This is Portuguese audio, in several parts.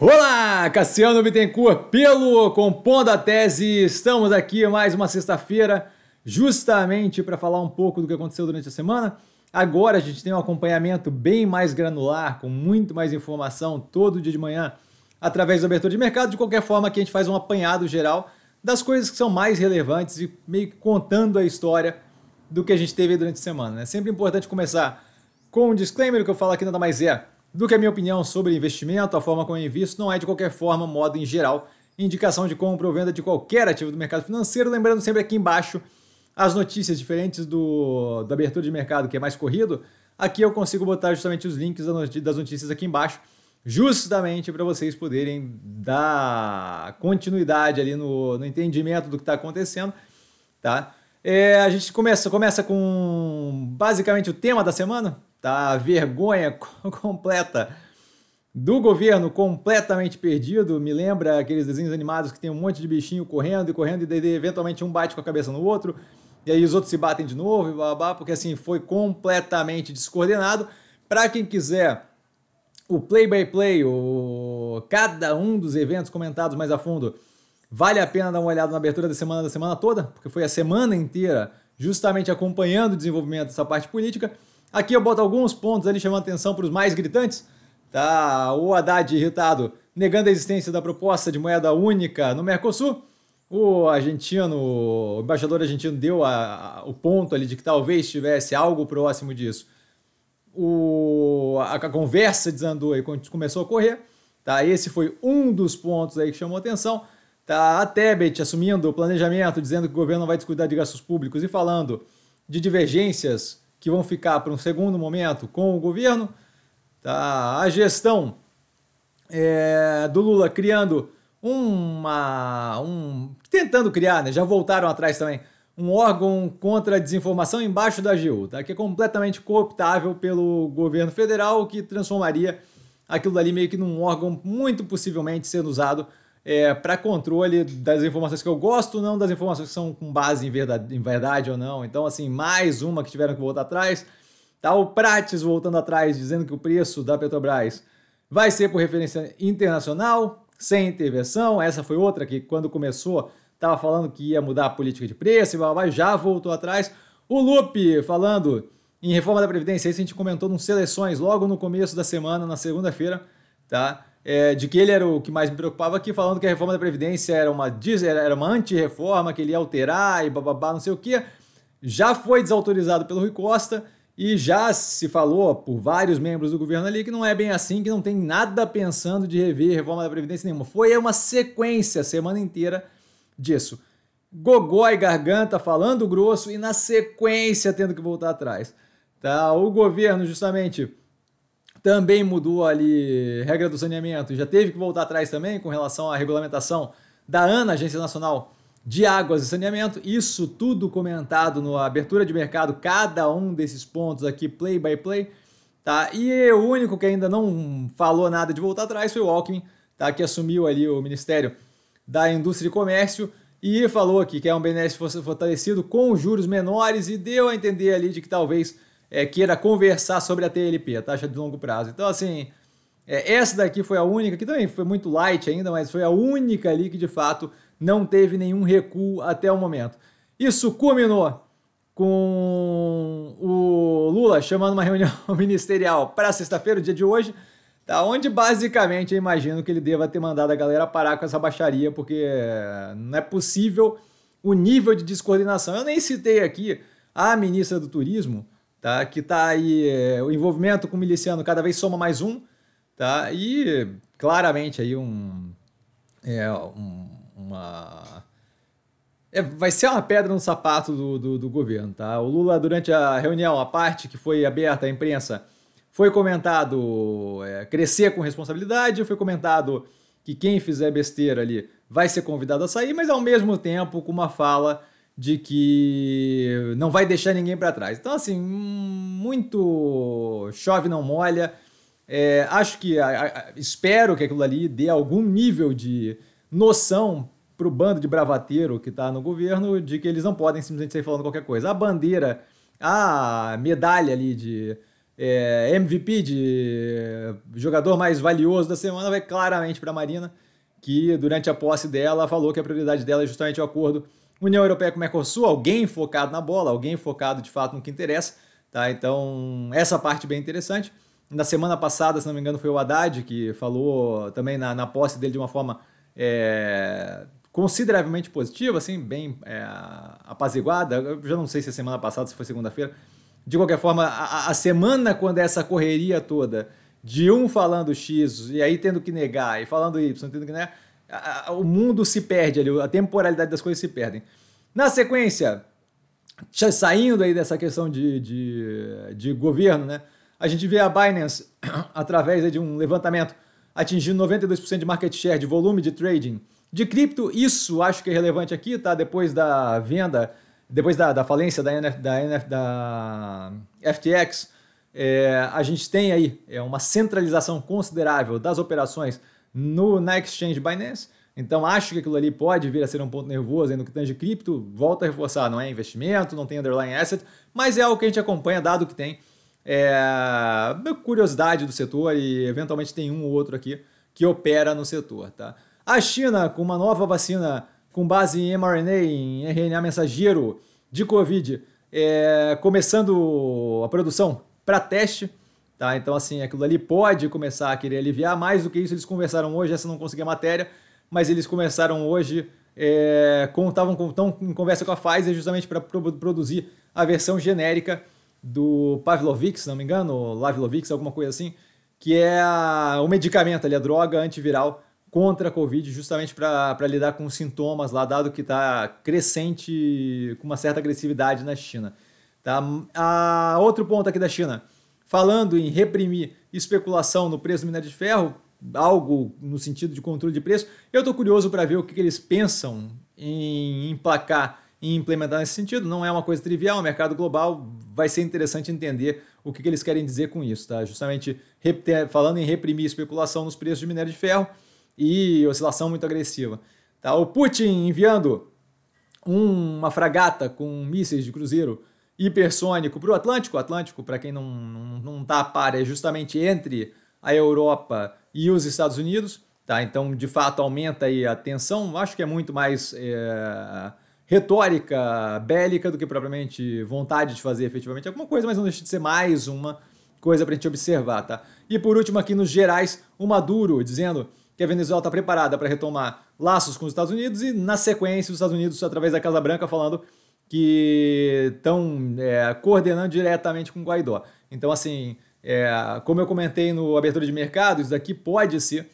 Olá, Cassiano Bittencourt, pelo Compondo a Tese. Estamos aqui mais uma sexta-feira, justamente para falar um pouco do que aconteceu durante a semana. Agora a gente tem um acompanhamento bem mais granular, com muito mais informação todo dia de manhã, através da abertura de mercado. De qualquer forma, aqui a gente faz um apanhado geral das coisas que são mais relevantes e meio que contando a história do que a gente teve durante a semana. Né? É sempre importante começar com um disclaimer, que eu falo aqui nada mais é do que a minha opinião sobre investimento, a forma como eu invisto, não é de qualquer forma, modo em geral, indicação de compra ou venda de qualquer ativo do mercado financeiro. Lembrando sempre aqui embaixo as notícias diferentes do, da abertura de mercado, que é mais corrido. Aqui eu consigo botar justamente os links das notícias aqui embaixo, justamente para vocês poderem dar continuidade ali no, no entendimento do que está acontecendo, tá? É, a gente começa, começa com basicamente o tema da semana, da tá, vergonha completa do governo completamente perdido. Me lembra aqueles desenhos animados que tem um monte de bichinho correndo e correndo, e daí eventualmente um bate com a cabeça no outro, e aí os outros se batem de novo, e babá, porque assim foi completamente descoordenado. Para quem quiser o play-by-play, o... cada um dos eventos comentados mais a fundo, vale a pena dar uma olhada na abertura da semana da semana toda, porque foi a semana inteira justamente acompanhando o desenvolvimento dessa parte política. Aqui eu boto alguns pontos ali chamando atenção para os mais gritantes. Tá, o Haddad irritado, negando a existência da proposta de moeda única no Mercosul. O argentino, o embaixador argentino deu a, a, o ponto ali de que talvez tivesse algo próximo disso. O, a, a conversa desandou aí quando começou a correr. Tá? Esse foi um dos pontos aí que chamou atenção. Tá? A Tebet assumindo o planejamento, dizendo que o governo vai descuidar de gastos públicos e falando de divergências que vão ficar para um segundo momento com o governo. Tá? A gestão é, do Lula criando uma. Um, tentando criar, né? já voltaram atrás também, um órgão contra a desinformação embaixo da AGU, tá? que é completamente cooptável pelo governo federal, o que transformaria aquilo dali meio que num órgão muito possivelmente sendo usado é, para controle das informações que eu gosto ou não, das informações que são com base em verdade, em verdade ou não. Então, assim, mais uma que tiveram que voltar atrás. Tá o Prates voltando atrás, dizendo que o preço da Petrobras vai ser por referência internacional, sem intervenção. Essa foi outra que, quando começou, estava falando que ia mudar a política de preço e blá, blá, já voltou atrás. O Lupe falando em reforma da Previdência, isso a gente comentou nos Seleções logo no começo da semana, na segunda-feira, tá? é, de que ele era o que mais me preocupava aqui, falando que a reforma da Previdência era uma, era uma anti-reforma, que ele ia alterar e bababá, não sei o quê. Já foi desautorizado pelo Rui Costa e já se falou por vários membros do governo ali que não é bem assim, que não tem nada pensando de rever reforma da Previdência nenhuma. Foi uma sequência a semana inteira disso. Gogó e garganta falando grosso e na sequência tendo que voltar atrás. Tá? O governo, justamente também mudou ali regra do saneamento, já teve que voltar atrás também com relação à regulamentação da ANA, Agência Nacional de Águas e Saneamento. Isso tudo comentado no abertura de mercado, cada um desses pontos aqui play by play, tá? E o único que ainda não falou nada de voltar atrás foi o Alckmin, tá? Que assumiu ali o Ministério da Indústria e Comércio e falou aqui que é um BNDES fortalecido com juros menores e deu a entender ali de que talvez é, queira conversar sobre a TLP, a taxa de longo prazo. Então, assim, é, essa daqui foi a única, que também foi muito light ainda, mas foi a única ali que de fato não teve nenhum recuo até o momento. Isso culminou com o Lula chamando uma reunião ministerial para sexta-feira, dia de hoje, tá? onde basicamente eu imagino que ele deva ter mandado a galera parar com essa baixaria, porque é, não é possível o nível de descoordenação. Eu nem citei aqui a ministra do Turismo, tá? que está aí, é, o envolvimento com o miliciano cada vez soma mais um, tá? e claramente aí um, é, um uma... É, vai ser uma pedra no sapato do, do, do, governo, tá? O Lula, durante a reunião, a parte que foi aberta à imprensa, foi comentado é, crescer com responsabilidade, foi comentado que quem fizer besteira ali vai ser convidado a sair, mas ao mesmo tempo com uma fala de que não vai deixar ninguém para trás. Então, assim, muito chove não molha. É, acho que a, a, espero que aquilo ali dê algum nível de noção para o bando de bravateiro que está no governo de que eles não podem simplesmente sair falando qualquer coisa. A bandeira, a medalha ali de é, MVP de jogador mais valioso da semana vai claramente para a Marina, que durante a posse dela falou que a prioridade dela é justamente o acordo União Europeia com o Mercosul, alguém focado na bola, alguém focado de fato no que interessa, tá? Então, essa parte bem interessante. Na semana passada, se não me engano, foi o Haddad que falou também na, na posse dele de uma forma é, consideravelmente positiva, assim, bem é, apaziguada. Eu já não sei se é semana passada, se foi segunda-feira. De qualquer forma, a, a semana, quando é essa correria toda de um falando X e aí tendo que negar, e falando Y, tendo que negar a, o mundo se perde ali, a temporalidade das coisas se perdem. Na sequência, saindo aí dessa questão de, de, de governo, né? A gente vê a Binance, através de um levantamento, atingindo 92% de market share, de volume de trading. De cripto, isso acho que é relevante aqui, tá? Depois da venda, depois da, da falência da, NF, da, NF, da FTX, é, a gente tem aí é, uma centralização considerável das operações no, na exchange Binance. Então acho que aquilo ali pode vir a ser um ponto nervoso aí no que tange cripto. volta a reforçar, não é investimento, não tem underlying asset, mas é algo que a gente acompanha dado que tem é, curiosidade do setor e eventualmente tem um ou outro aqui que opera no setor, tá? A China com uma nova vacina com base em mRNA, em RNA mensageiro de Covid, é, começando a produção para teste. Tá? Então, assim, aquilo ali pode começar a querer aliviar. Mais do que isso, eles conversaram hoje, essa não consegui a matéria, mas eles começaram hoje, é, estavam em conversa com a Pfizer justamente para produzir a versão genérica do Pavlovix, se não me engano, Lavlovix, alguma coisa assim, que é a, o medicamento ali, a droga antiviral contra a Covid, justamente para lidar com os sintomas lá, dado que está crescente, com uma certa agressividade na China. Tá? A, outro ponto aqui da China Falando em reprimir especulação no preço do minério de ferro, algo no sentido de controle de preço, eu estou curioso para ver o que, que eles pensam em emplacar e implementar nesse sentido. Não é uma coisa trivial, o mercado global vai ser interessante entender o que, que eles querem dizer com isso, tá? Justamente falando em reprimir especulação nos preços de minério de ferro e oscilação muito agressiva. Tá? O Putin enviando um, uma fragata com mísseis de cruzeiro hipersônico para o Atlântico. O Atlântico, para quem não, não, não tá a par, é justamente entre a Europa e os Estados Unidos. Tá? Então, de fato, aumenta aí a tensão. Acho que é muito mais é, retórica bélica do que propriamente vontade de fazer efetivamente alguma coisa, mas não deixa de ser mais uma coisa para a gente observar. Tá? E por último, aqui nos gerais, o Maduro dizendo que a Venezuela está preparada para retomar laços com os Estados Unidos e, na sequência, os Estados Unidos, através da Casa Branca, falando que estão é, coordenando diretamente com o Guaidó. Então, assim, é, como eu comentei no Abertura de Mercados, daqui pode ser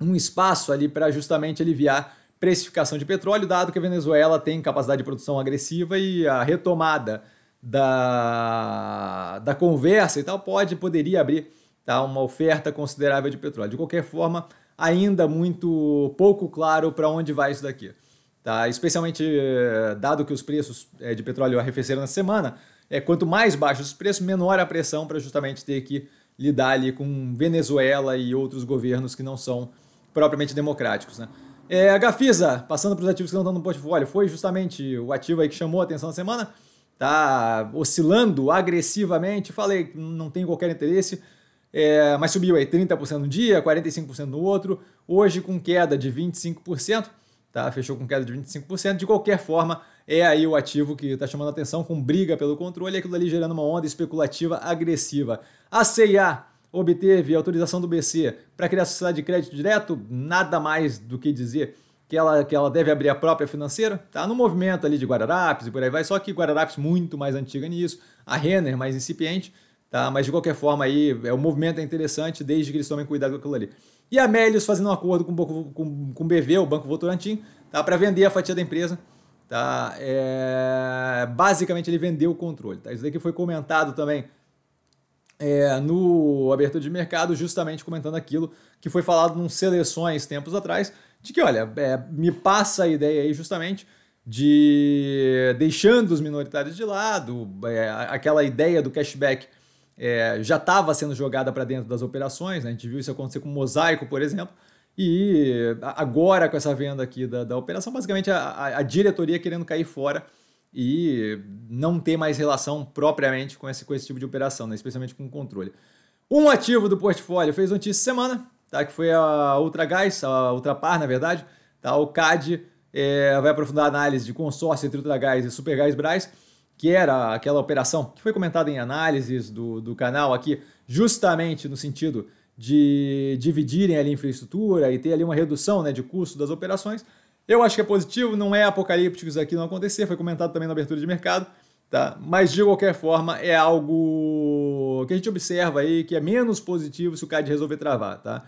um espaço ali para justamente aliviar precificação de petróleo, dado que a Venezuela tem capacidade de produção agressiva e a retomada da, da conversa e tal pode poderia abrir tá, uma oferta considerável de petróleo. De qualquer forma, ainda muito pouco claro para onde vai isso daqui. Tá? Especialmente eh, dado que os preços eh, de petróleo arrefeceram na semana, é, quanto mais baixos os preços, menor a pressão para justamente ter que lidar ali com Venezuela e outros governos que não são propriamente democráticos. Né? É, eh, a Gafisa, passando para os ativos que não estão no portfólio, foi justamente o ativo aí que chamou a atenção na semana. Tá oscilando agressivamente. Falei, não tem qualquer interesse. É, mas subiu aí 30% no dia, 45% no outro. Hoje com queda de 25% tá? fechou com queda de 25%. De qualquer forma, é aí o ativo que está chamando a atenção com briga pelo controle, é aquilo ali gerando uma onda especulativa agressiva. A CIA obteve autorização do BC para criar a sociedade de crédito direto, nada mais do que dizer que ela, que ela deve abrir a própria financeira, tá no movimento ali de Guararapes e por aí vai, só que Guararapes muito mais antiga nisso, a Renner mais incipiente, tá? mas de qualquer forma aí, é, o movimento é interessante desde que eles tomem cuidado com aquilo ali e a Melius fazendo um acordo com, com, com o BV, o Banco Votorantim, tá, para vender a fatia da empresa. Tá? É, basicamente, ele vendeu o controle. Tá? Isso daqui foi comentado também é, no abertura de mercado, justamente comentando aquilo que foi falado num Seleções tempos atrás, de que, olha, é, me passa a ideia aí justamente de deixando os minoritários de lado, é, aquela ideia do cashback é, já estava sendo jogada para dentro das operações, né? a gente viu isso acontecer com o Mosaico, por exemplo, e agora com essa venda aqui da, da operação, basicamente a, a, diretoria querendo cair fora e não ter mais relação propriamente com esse, com esse tipo de operação, né? especialmente com o controle. Um ativo do portfólio fez notícia semana, tá? que foi a Ultragás, a Ultrapar, na verdade, tá? o CAD é, vai aprofundar a análise de consórcio entre Ultragás e Supergás Brás, que era aquela operação que foi comentada em análises do, do canal aqui, justamente no sentido de dividirem ali a infraestrutura e ter ali uma redução né, de custo das operações. Eu acho que é positivo, não é apocalíptico isso aqui não acontecer, foi comentado também na abertura de mercado, tá? mas de qualquer forma é algo que a gente observa aí que é menos positivo se o CAD resolver travar. Tá?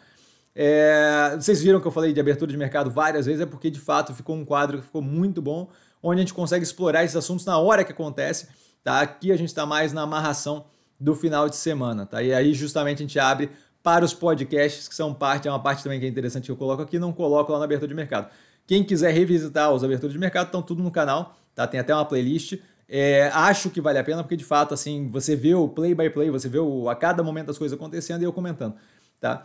É, vocês viram que eu falei de abertura de mercado várias vezes, é porque de fato ficou um quadro que ficou muito bom, onde a gente consegue explorar esses assuntos na hora que acontece. Tá? Aqui a gente está mais na amarração do final de semana, tá? E aí justamente a gente abre para os podcasts que são parte, é uma parte também que é interessante que eu coloco aqui, não coloco lá na abertura de mercado. Quem quiser revisitar os aberturas de mercado, estão tudo no canal, tá? Tem até uma playlist. É, acho que vale a pena, porque de fato, assim, você vê o play by play, você vê o, a cada momento as coisas acontecendo e eu comentando, tá?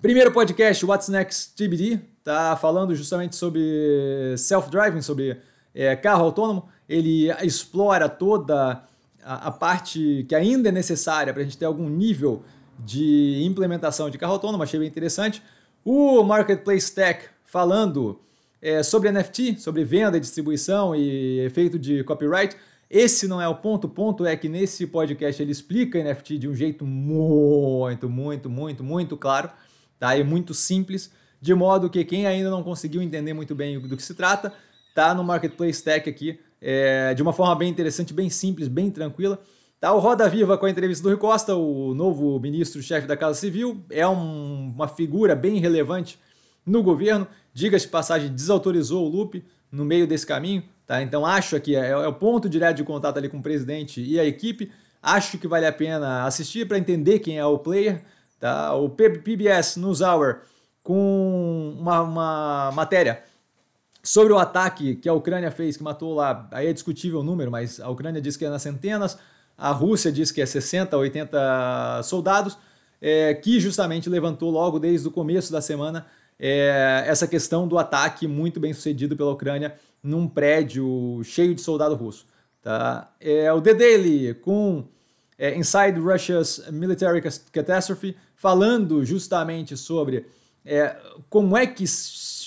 Primeiro podcast, What's Next TBD, tá falando justamente sobre self-driving, sobre é, carro autônomo, ele explora toda a, a parte que ainda é necessária para a gente ter algum nível de implementação de carro autônomo, achei bem interessante. O Marketplace Tech falando é, sobre NFT, sobre venda, distribuição e efeito de copyright. Esse não é o ponto. O ponto é que nesse podcast ele explica NFT de um jeito muito, muito, muito, muito claro tá? e muito simples, de modo que quem ainda não conseguiu entender muito bem do que se trata, tá no Marketplace Tech aqui, é, de uma forma bem interessante, bem simples, bem tranquila. Tá o Roda Viva com a entrevista do Rui Costa, o novo ministro-chefe da Casa Civil, é um, uma figura bem relevante no governo. Diga-se passagem, desautorizou o Lupe no meio desse caminho, tá? Então acho que é, é o ponto direto de contato ali com o presidente e a equipe. Acho que vale a pena assistir para entender quem é o player, tá? O PBS News Hour com uma, uma matéria Sobre o ataque que a Ucrânia fez, que matou lá, aí é discutível o número, mas a Ucrânia diz que é nas centenas, a Rússia diz que é 60, 80 soldados, é, que justamente levantou logo desde o começo da semana é, essa questão do ataque muito bem sucedido pela Ucrânia num prédio cheio de soldado russo. Tá? É, o The Daily com é, Inside Russia's Military Catastrophe falando justamente sobre é, como é que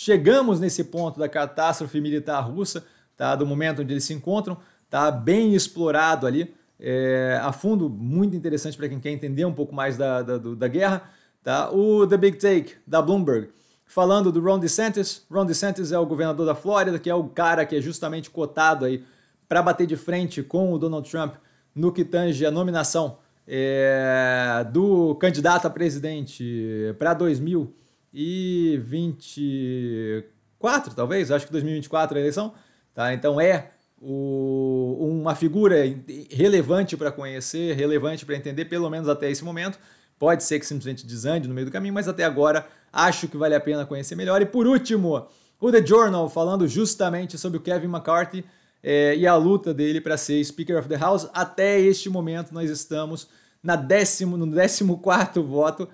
chegamos nesse ponto da catástrofe militar russa, tá? do momento onde eles se encontram, tá bem explorado ali, é, a fundo, muito interessante para quem quer entender um pouco mais da, da, da guerra. Tá? O The Big Take, da Bloomberg, falando do Ron DeSantis. Ron DeSantis é o governador da Flórida, que é o cara que é justamente cotado aí para bater de frente com o Donald Trump no que tange a nominação é, do candidato a presidente para 2000 2024, talvez, acho que 2024 é a eleição, tá? Então é o, uma figura relevante para conhecer, relevante para entender, pelo menos até esse momento. Pode ser que simplesmente desande no meio do caminho, mas até agora acho que vale a pena conhecer melhor. E por último, o The Journal falando justamente sobre o Kevin McCarthy é, e a luta dele para ser Speaker of the House. Até este momento, nós estamos na décimo, no 14 voto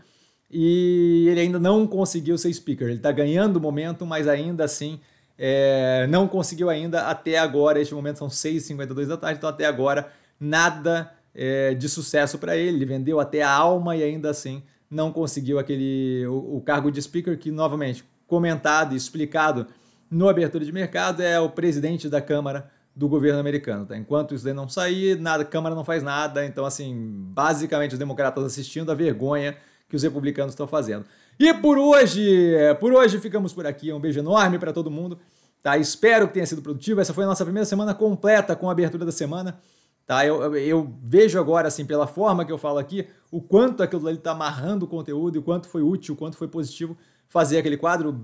e ele ainda não conseguiu ser speaker. Ele está ganhando momento, mas ainda assim é, não conseguiu ainda até agora. Este momento são 6h52 da tarde, então até agora nada é, de sucesso para ele. Ele vendeu até a alma e ainda assim não conseguiu aquele o, o cargo de speaker que novamente comentado e explicado no abertura de mercado é o presidente da Câmara do governo americano. Tá? Enquanto isso daí não sair, nada, a Câmara não faz nada. Então, assim, basicamente os democratas assistindo a vergonha que os republicanos estão fazendo. E por hoje, é, por hoje ficamos por aqui. Um beijo enorme para todo mundo. Tá? Espero que tenha sido produtivo. Essa foi a nossa primeira semana completa com a abertura da semana. Tá? Eu, eu vejo agora, assim, pela forma que eu falo aqui, o quanto aquilo ali está amarrando o conteúdo e o quanto foi útil, o quanto foi positivo fazer aquele quadro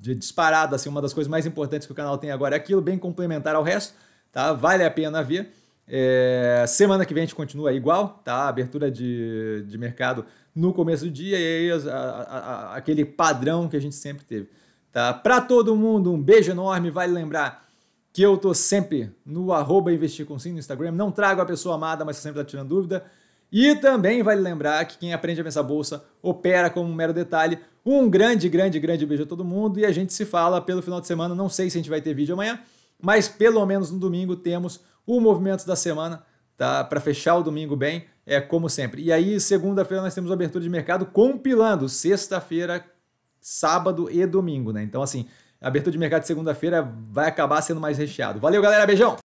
de disparado, assim, uma das coisas mais importantes que o canal tem agora é aquilo, bem complementar ao resto, tá? Vale a pena ver. É, semana que vem a gente continua igual, tá? Abertura de, de mercado no começo do dia e aí a, a, a, aquele padrão que a gente sempre teve. Tá? Para todo mundo, um beijo enorme. Vale lembrar que eu tô sempre no arroba investir com sim no Instagram. Não trago a pessoa amada, mas sempre está tirando dúvida. E também vale lembrar que quem aprende a pensar bolsa opera como um mero detalhe. Um grande, grande, grande beijo a todo mundo e a gente se fala pelo final de semana. Não sei se a gente vai ter vídeo amanhã, mas pelo menos no domingo temos o movimento da semana, tá? Para fechar o domingo bem é, como sempre. E aí, segunda-feira, nós temos abertura de mercado compilando sexta-feira, sábado e domingo, né? Então, assim, abertura de mercado de segunda-feira vai acabar sendo mais recheado. Valeu, galera. Beijão!